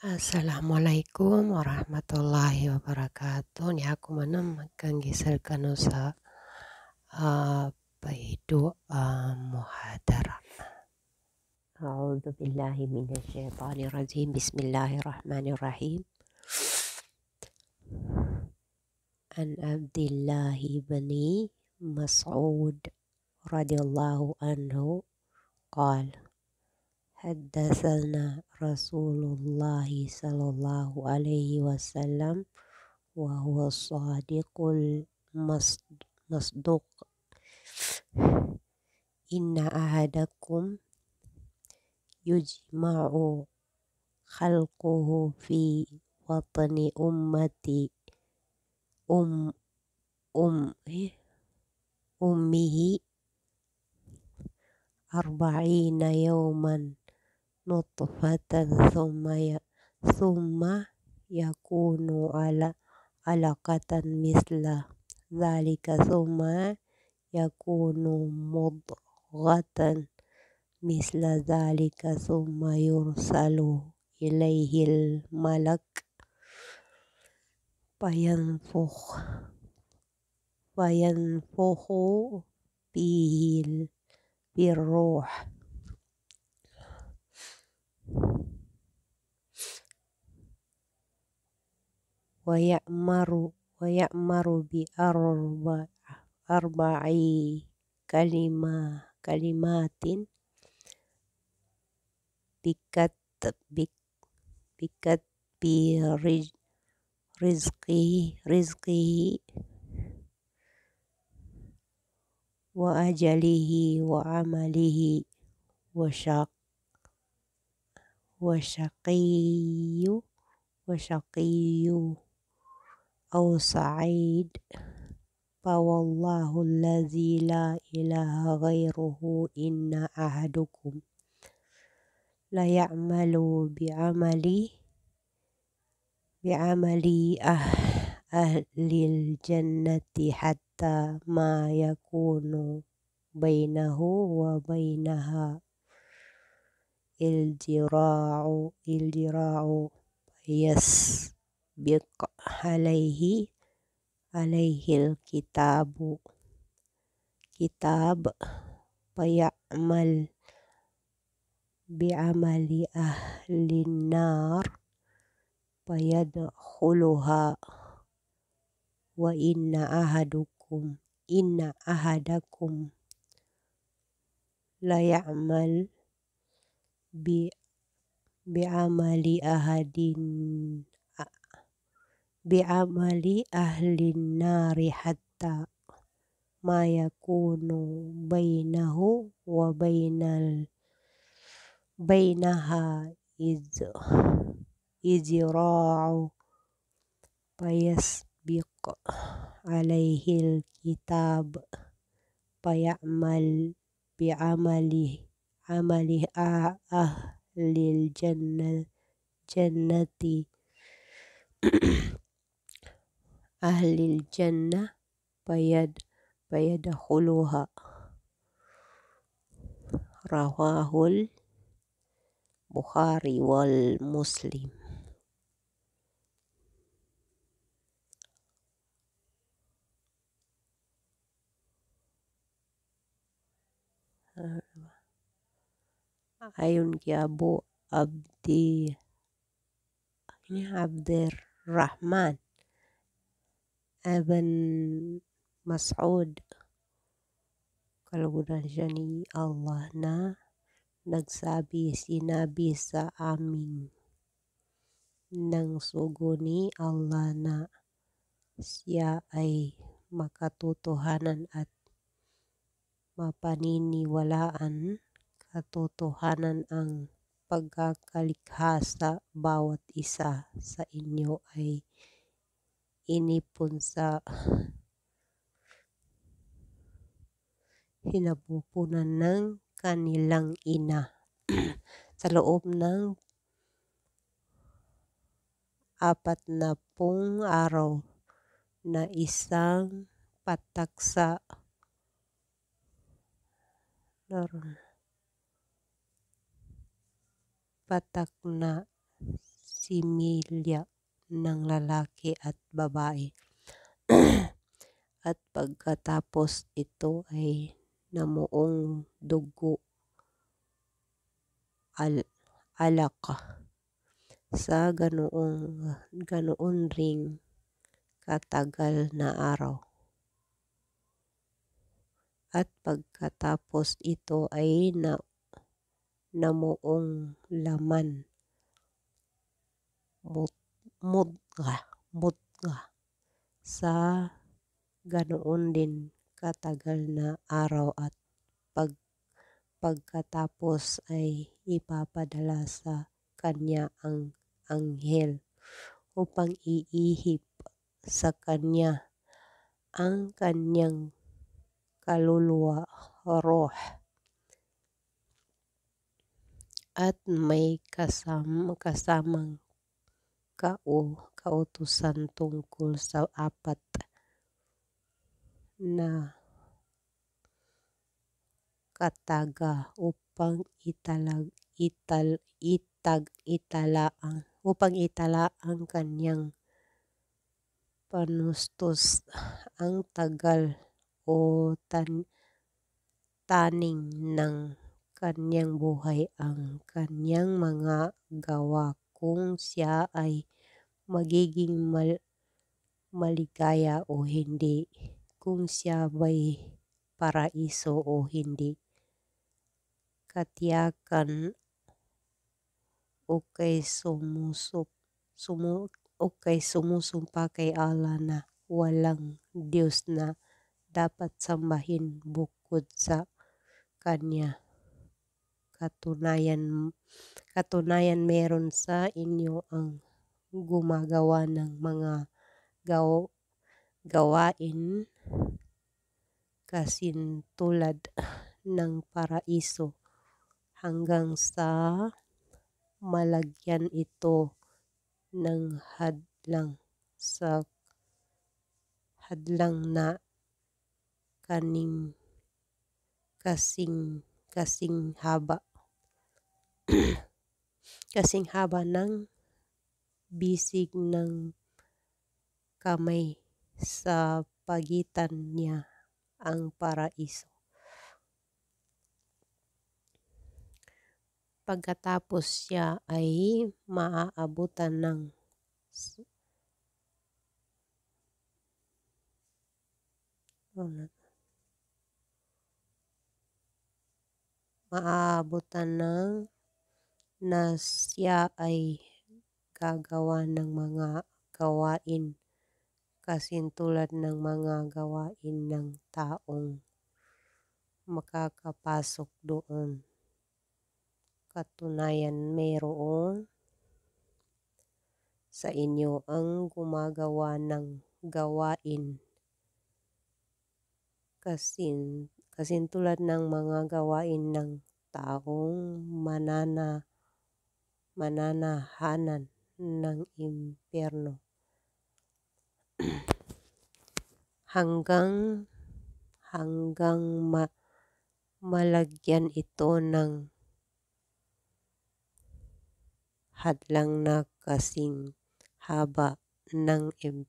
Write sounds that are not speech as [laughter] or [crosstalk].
Assalamualaikum warahmatullahi wabarakatuh. Ya aku menemukan geser kanusa eh, eh, apa itu A'udzu billahi minasyaitonir rajim. Bismillahirrahmanirrahim. An Abdillah ibn Mas'ud radhiyallahu anhu qala haddatsana Rasulullah sallallahu alaihi wasallam wa huwa sadiqul masduq inna ahadakum yujma'u khalquhu fi watani ummati um um eh, ummihi arba'ina yawman نطفة ثم ثم يكون على علقة مثل ذلك ثم يكون مضغة مثل ذلك ثم يرسل إليه الملك فينفخ فينفخ فيه بالروح wa ya'maru wa ya'maru bi arba arba'i kalima kalimatin bikat bik bikat bi riz, rizqihi rizqihi wa ajalihi wa amalihi wa syaq وشقي وشقي أو سعيد فوالله الذي لا إله غيره إن أحدكم ليعمل بعملي بعملي أه-، أهل الجنة حتى ما يكون بينه وبينها iljira'u الجراع biq alaihi عليه kitabu kitab fayamal bi'amali ahlin nar fayadkhuluha wa inna ahadukum inna ahadakum la ya'mal bi bi amali ahadin bi amali ahlin nari hatta ma yakunu bainahu wa bainal bainaha iz izra'u fayasbiq alaihil kitab fayamal amali عمل أهل الجنة جنة [clears throat] أهل الجنة فيد فيدخلها رواه البخاري والمسلم Uh... ayon kay Abu Abdi Abdir Rahman Ibn Mas'ud kalugudan siya ni Allah na nagsabi sinabi sa amin nang sugo ni Allah na siya ay makatotohanan at mapaniniwalaan katotohanan ang pagkakalikha sa bawat isa sa inyo ay inipon sa hinapupunan ng kanilang ina [clears throat] sa loob ng apat na pung araw na isang patak sa naroon patak na similya ng lalaki at babae. [clears throat] at pagkatapos ito ay namuong dugo al alak sa ganoong ganoon ring katagal na araw. At pagkatapos ito ay na na moong laman. Mut, mudga, mudga. Sa ganoon din katagal na araw at pag, pagkatapos ay ipapadala sa kanya ang anghel upang iihip sa kanya ang kanyang kaluluwa roh at may kasam, kasamang kao, kautusan tungkol sa apat na kataga upang italag ital itag itala ang upang itala ang kanyang panustos ang tagal o tan, taning ng kanyang buhay ang kanyang mga gawa kung siya ay magiging mal maligaya o hindi, kung siya ba'y paraiso o hindi. Katiyakan o kay sumusup, sumu, o kay sumusumpa kay Allah na walang Diyos na dapat sambahin bukod sa Kanya katunayan katunayan meron sa inyo ang gumagawa ng mga gaw gawain kasintulad ng paraiso hanggang sa malagyan ito ng hadlang sa hadlang na kaning kasing kasing haba [clears throat] kasing haba ng bisig ng kamay sa pagitan niya ang paraiso. Pagkatapos siya ay maaabutan ng maaabutan ng na siya ay gagawa ng mga gawain kasintulad ng mga gawain ng taong makakapasok doon. Katunayan mayroon sa inyo ang gumagawa ng gawain kasin kasintulad ng mga gawain ng taong manana mananahanan ng impyerno. [clears throat] hanggang hanggang ma, malagyan ito ng hadlang na kasing haba ng